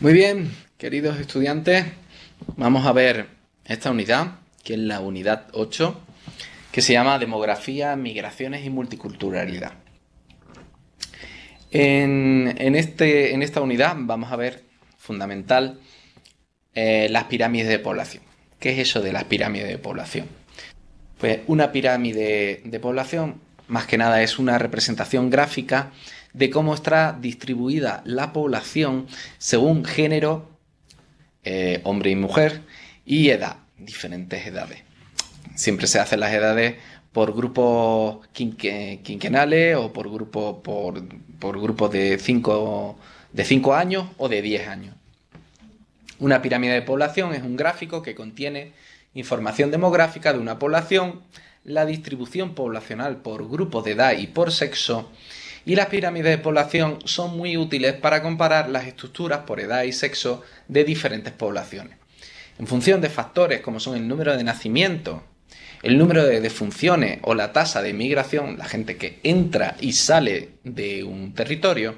Muy bien, queridos estudiantes, vamos a ver esta unidad, que es la unidad 8, que se llama Demografía, Migraciones y Multiculturalidad. En, este, en esta unidad vamos a ver fundamental eh, las pirámides de población. ¿Qué es eso de las pirámides de población? Pues una pirámide de población, más que nada, es una representación gráfica de cómo está distribuida la población según género, eh, hombre y mujer, y edad, diferentes edades. Siempre se hacen las edades por grupos quinquenales o por, grupo, por, grupos de 5 de cinco años o de 10 años. Una pirámide de población es un gráfico que contiene información demográfica de una población, la distribución poblacional por grupo de edad y por sexo, y las pirámides de población son muy útiles para comparar las estructuras por edad y sexo de diferentes poblaciones. En función de factores como son el número de nacimientos, el número de defunciones o la tasa de migración, la gente que entra y sale de un territorio,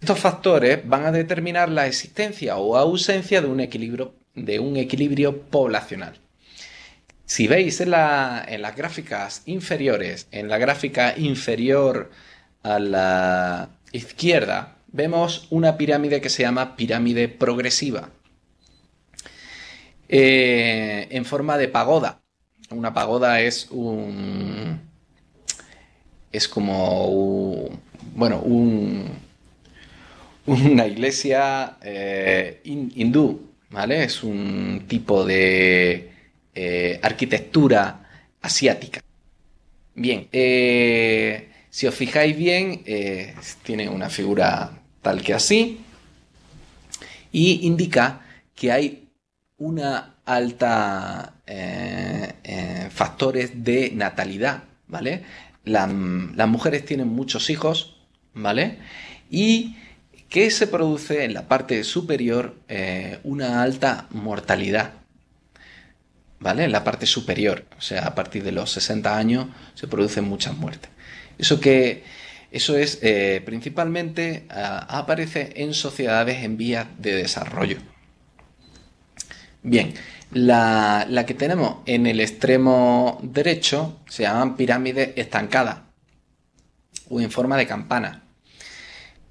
estos factores van a determinar la existencia o ausencia de un equilibrio, de un equilibrio poblacional. Si veis en, en, las gráficas inferiores, en la gráfica inferior a la izquierda vemos una pirámide que se llama pirámide progresiva, eh, en forma de pagoda. Una pagoda es un... es como... Un, bueno, un, una iglesia eh, hindú, ¿vale? Es un tipo de eh, arquitectura asiática. Bien, si os fijáis bien, eh, tiene una figura tal que así y indica que hay una alta eh, eh factores de natalidad, ¿vale? las mujeres tienen muchos hijos, ¿vale? Y que se produce en la parte superior eh, una alta mortalidad, ¿vale? En la parte superior, o sea, a partir de los 60 años se producen muchas muertes. Eso que eso es eh, principalmente ah, aparece en sociedades en vías de desarrollo. Bien, la, que tenemos en el extremo derecho se llaman pirámides estancadas o en forma de campana.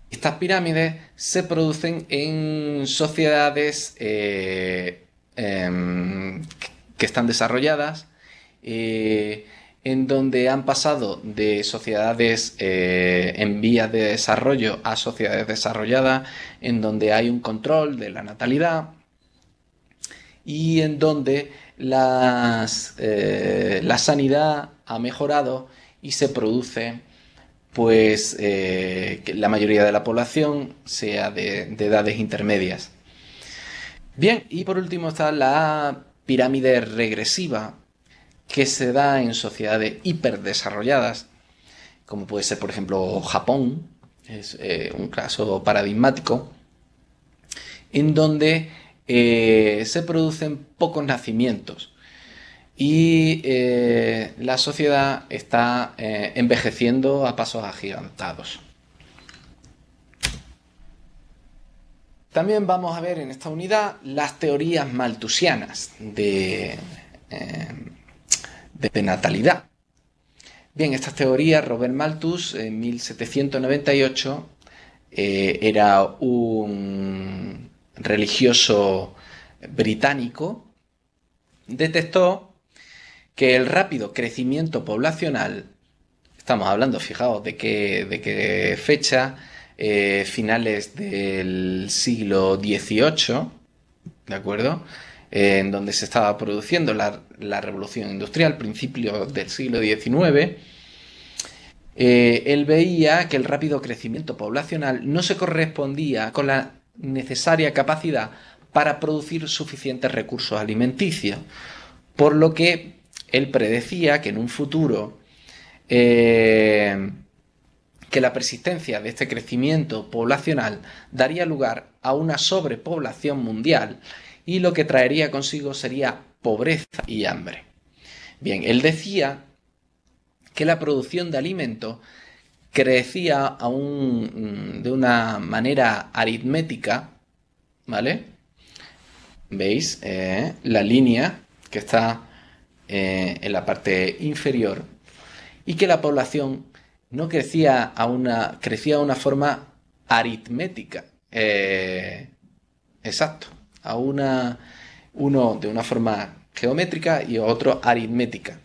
Estas pirámides se producen en sociedades eh, em, que están desarrolladas. Eh, en donde han pasado de sociedades eh, en vías de desarrollo a sociedades desarrolladas, en donde hay un control de la natalidad y en donde eh, la sanidad ha mejorado y se produce pues eh, que la mayoría de la población sea de edades intermedias. Bien, y por último está la pirámide regresiva, que se da en sociedades hiperdesarrolladas, como puede ser, por ejemplo, Japón, es eh, un caso paradigmático, en donde eh, se producen pocos nacimientos y eh, la sociedad está envejeciendo a pasos agigantados. También vamos a ver en esta unidad las teorías maltusianas de, de natalidad. Bien, estas teorías, Robert Malthus, en 1798, eh, era un religioso británico, detectó que el rápido crecimiento poblacional, estamos hablando, fijaos, de qué, qué fecha, eh, finales del siglo XVIII, ¿de acuerdo? Eh, en donde se estaba produciendo la la revolución industrial, principios del siglo XIX, eh, él veía que el rápido crecimiento poblacional no se correspondía con la necesaria capacidad para producir suficientes recursos alimenticios, por lo que él predecía que en un futuro eh, que la persistencia de este crecimiento poblacional daría lugar a una sobrepoblación mundial y lo que traería consigo sería pobreza y hambre. Bien, él decía que la producción de alimentos crecía mm, de una manera aritmética, ¿vale? ¿Veis? Eh, la línea que está eh, en la parte inferior y que la población no crecía a una, crecía una forma aritmética, eh, exacto, a una uno de una forma geométrica y otro aritmética.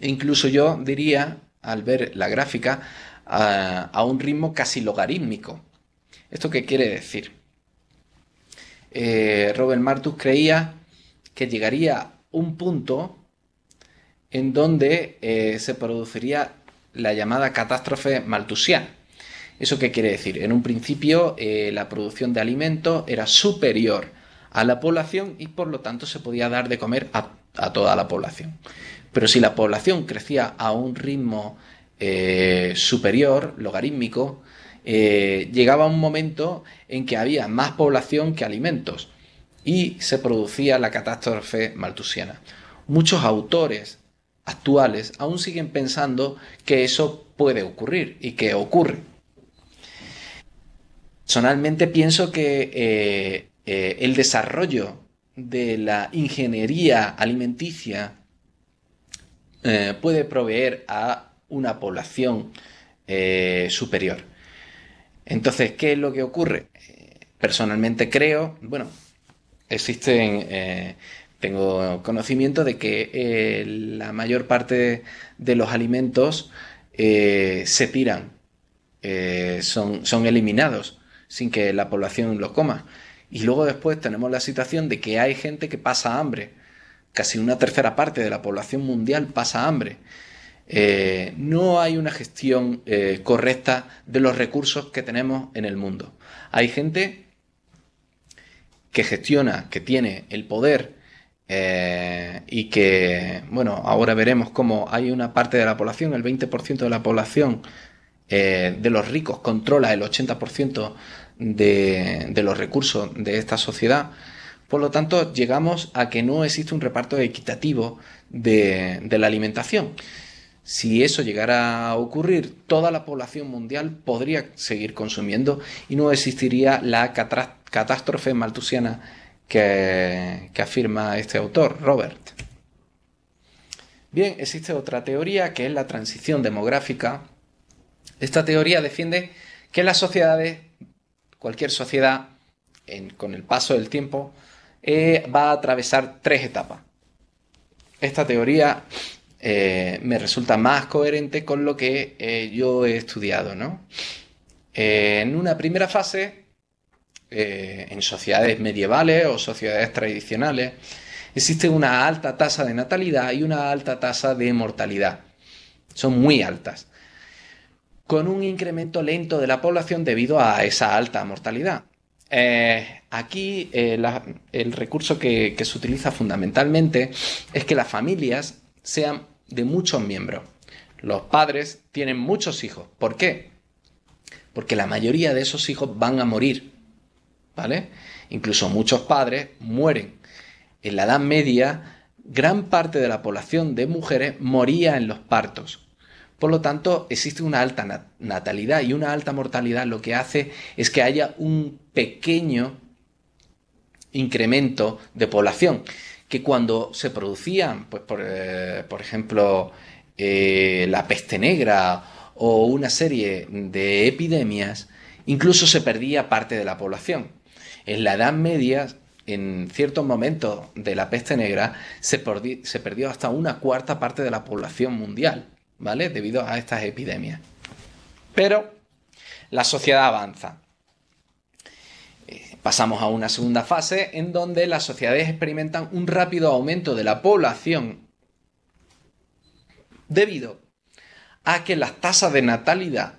E incluso yo diría, al ver la gráfica, a, un ritmo casi logarítmico. ¿Esto qué quiere decir? Eh, Robert Martus creía que llegaría un punto en donde eh, se produciría la llamada catástrofe malthusiana. ¿Eso qué quiere decir? En un principio eh, la producción de alimentos era superior a la población y por lo tanto se podía dar de comer a, toda la población. Pero si la población crecía a un ritmo eh, superior, logarítmico, eh, llegaba un momento en que había más población que alimentos y se producía la catástrofe maltusiana. Muchos autores actuales aún siguen pensando que eso puede ocurrir y que ocurre. Personalmente pienso que eh, eh, el desarrollo de la ingeniería alimenticia eh, puede proveer a una población eh, superior. Entonces, ¿qué es lo que ocurre? Personalmente creo, bueno, existen, tengo conocimiento de que la mayor parte de los alimentos se tiran, son, son eliminados sin que la población los coma. Y luego después tenemos la situación de que hay gente que pasa hambre. Casi una tercera parte de la población mundial pasa hambre. Eh, no hay una gestión eh, correcta de los recursos que tenemos en el mundo. Hay gente que gestiona, que tiene el poder eh, y que, bueno, ahora veremos cómo hay una parte de la población, el 20% de la población de los ricos controla el 80% de, los recursos de esta sociedad. Por lo tanto, llegamos a que no existe un reparto equitativo de, la alimentación. Si eso llegara a ocurrir, toda la población mundial podría seguir consumiendo y no existiría la catástrofe maltusiana que afirma este autor, Robert. Bien, existe otra teoría que es la transición demográfica. Esta teoría defiende que las sociedades cualquier sociedad, con el paso del tiempo, eh, va a atravesar tres etapas. Esta teoría eh, me resulta más coherente con lo que eh, yo he estudiado, en una primera fase, en sociedades medievales o sociedades tradicionales, existe una alta tasa de natalidad y una alta tasa de mortalidad. Son muy altas con un incremento lento de la población debido a esa alta mortalidad. Eh, aquí eh, el recurso que, que se utiliza fundamentalmente es que las familias sean de muchos miembros. Los padres tienen muchos hijos. ¿Por qué? Porque la mayoría de esos hijos van a morir. ¿Vale? Incluso muchos padres mueren. En la Edad Media, gran parte de la población de mujeres moría en los partos. Por lo tanto, existe una alta natalidad y una alta mortalidad lo que hace es que haya un pequeño incremento de población, que cuando se producían, pues por, eh, ejemplo, eh, la peste negra o una serie de epidemias, incluso se perdía parte de la población. En la Edad Media en ciertos momentos de la peste negra se, perdió hasta una cuarta parte de la población mundial. ¿vale? Debido a estas epidemias. Pero la sociedad avanza. Eh, pasamos a una segunda fase en donde las sociedades experimentan un rápido aumento de la población debido a que las tasas de natalidad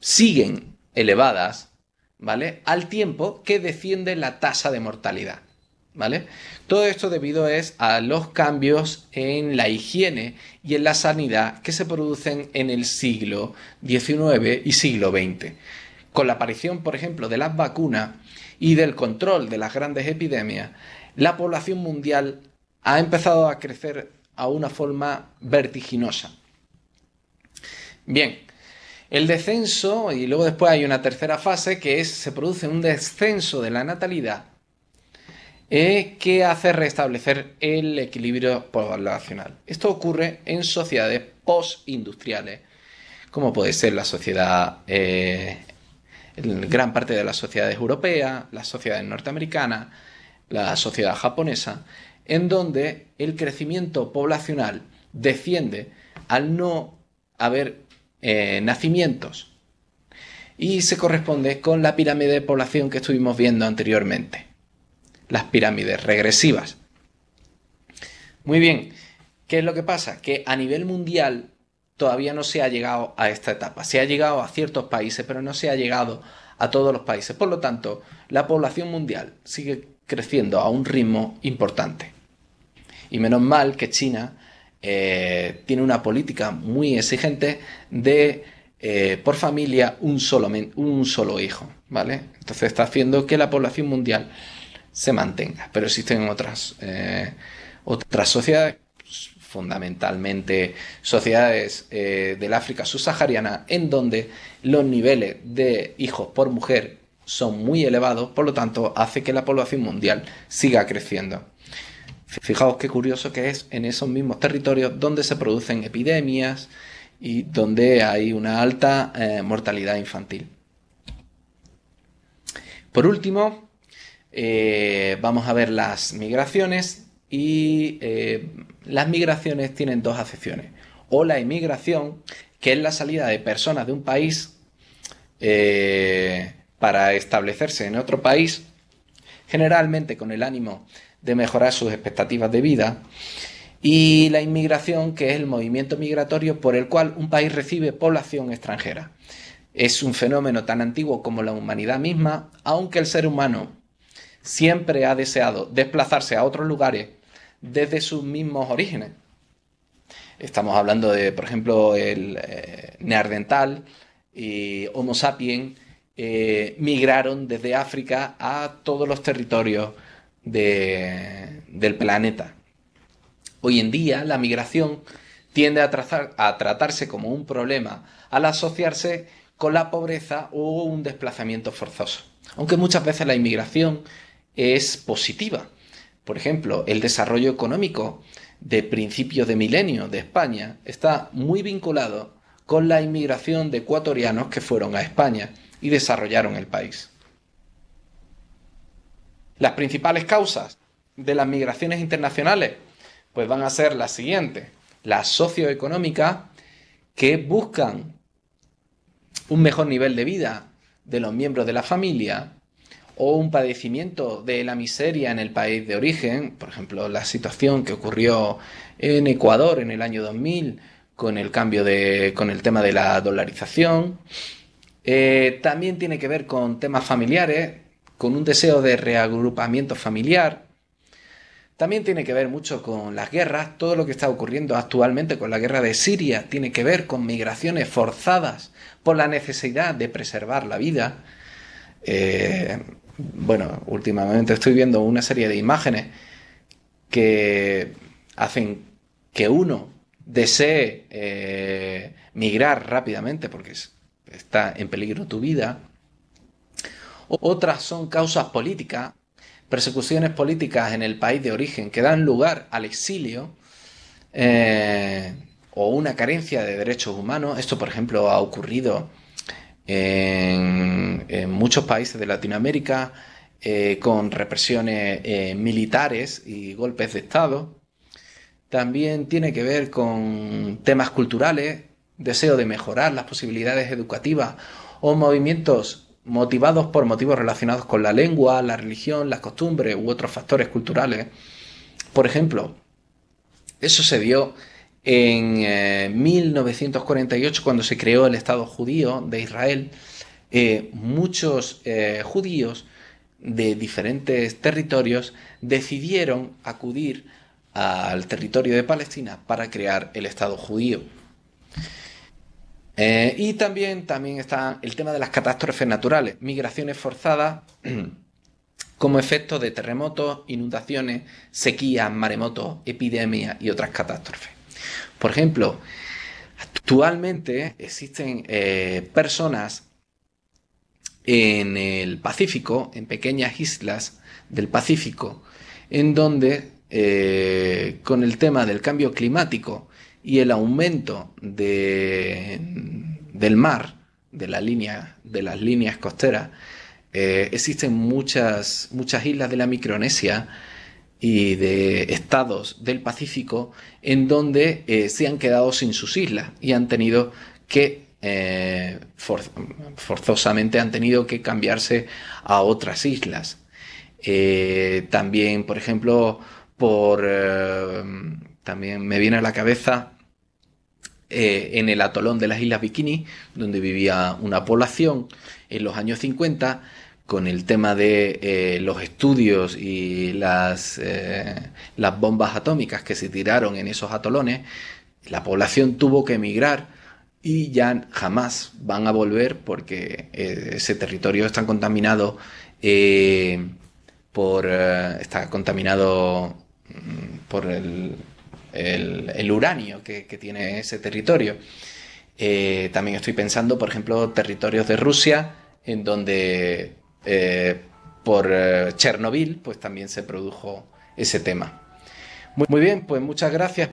siguen elevadas, ¿vale? Al tiempo que desciende la tasa de mortalidad. ¿Vale? Todo esto debido es a los cambios en la higiene y en la sanidad que se producen en el siglo XIX y siglo XX. Con la aparición, por ejemplo, de las vacunas y del control de las grandes epidemias, la población mundial ha empezado a crecer a una forma vertiginosa. Bien, el descenso, y luego después hay una tercera fase, que es se produce un descenso de la natalidad es eh, que hace restablecer el equilibrio poblacional. Esto ocurre en sociedades postindustriales, como puede ser la sociedad, eh, gran parte de las sociedades europeas, las sociedades norteamericanas, la sociedad japonesa, en donde el crecimiento poblacional desciende al no haber eh, nacimientos y se corresponde con la pirámide de población que estuvimos viendo anteriormente las pirámides regresivas. Muy bien, ¿qué es lo que pasa? Que a nivel mundial todavía no se ha llegado a esta etapa. Se ha llegado a ciertos países, pero no se ha llegado a todos los países. Por lo tanto, la población mundial sigue creciendo a un ritmo importante. Y menos mal que China eh, tiene una política muy exigente de eh, por familia un solo, un solo hijo, ¿vale? Entonces está haciendo que la población mundial se mantenga. Pero existen otras, eh, otras sociedades, pues, fundamentalmente sociedades eh, del África subsahariana, en donde los niveles de hijos por mujer son muy elevados, por lo tanto hace que la población mundial siga creciendo. Fijaos qué curioso que es en esos mismos territorios donde se producen epidemias y donde hay una alta eh, mortalidad infantil. Por último, eh, vamos a ver las migraciones y eh, las migraciones tienen dos acepciones. O la inmigración, que es la salida de personas de un país eh, para establecerse en otro país, generalmente con el ánimo de mejorar sus expectativas de vida. Y la inmigración, que es el movimiento migratorio por el cual un país recibe población extranjera. Es un fenómeno tan antiguo como la humanidad misma, aunque el ser humano siempre ha deseado desplazarse a otros lugares desde sus mismos orígenes. Estamos hablando de, por ejemplo, el eh, neardental y Homo sapiens eh, migraron desde África a todos los territorios del planeta. Hoy en día la migración tiende a, a tratarse como un problema al asociarse con la pobreza o un desplazamiento forzoso. Aunque muchas veces la inmigración es positiva. Por ejemplo, el desarrollo económico de principios de milenio de España está muy vinculado con la inmigración de ecuatorianos que fueron a España y desarrollaron el país. Las principales causas de las migraciones internacionales pues van a ser las siguientes. Las socioeconómicas que buscan un mejor nivel de vida de los miembros de la familia o un padecimiento de la miseria en el país de origen, por ejemplo, la situación que ocurrió en Ecuador en el año 2000 con el cambio de con el tema de la dolarización. Eh, también tiene que ver con temas familiares, con un deseo de reagrupamiento familiar. También tiene que ver mucho con las guerras, todo lo que está ocurriendo actualmente con la guerra de Siria tiene que ver con migraciones forzadas por la necesidad de preservar la vida. Eh, bueno, últimamente estoy viendo una serie de imágenes que hacen que uno desee eh, migrar rápidamente porque está en peligro tu vida. Otras son causas políticas, persecuciones políticas en el país de origen que dan lugar al exilio eh, o una carencia de derechos humanos. Esto, por ejemplo, ha ocurrido en, muchos países de Latinoamérica eh, con represiones eh, militares y golpes de Estado. También tiene que ver con temas culturales, deseo de mejorar las posibilidades educativas o movimientos motivados por motivos relacionados con la lengua, la religión, las costumbres u otros factores culturales. Por ejemplo, eso se dio en 1948, eh, cuando se creó el Estado judío de Israel, eh, muchos eh, judíos de diferentes territorios decidieron acudir al territorio de Palestina para crear el Estado judío. y también, también está el tema de las catástrofes naturales, migraciones forzadas como efecto de terremotos, inundaciones, sequías, maremotos, epidemias y otras catástrofes. Por ejemplo, actualmente existen eh, personas en el Pacífico, en pequeñas islas del Pacífico, en donde eh, con el tema del cambio climático y el aumento del mar, de, las líneas costeras, eh, existen muchas islas de la Micronesia y de estados del Pacífico en donde eh, se han quedado sin sus islas y han tenido que eh, forzosamente han tenido que cambiarse a otras islas. Eh, también, por ejemplo, por también me viene a la cabeza en el atolón de las Islas Bikini, donde vivía una población en los años 50 con el tema de eh, los estudios y las, eh, las bombas atómicas que se tiraron en esos atolones, la población tuvo que emigrar y ya jamás van a volver porque eh, ese territorio está contaminado por está contaminado mm, por el, uranio que, tiene ese territorio. también estoy pensando, por ejemplo, territorios de Rusia en donde eh, por eh, Chernobyl, pues también se produjo ese tema. muy bien, pues muchas gracias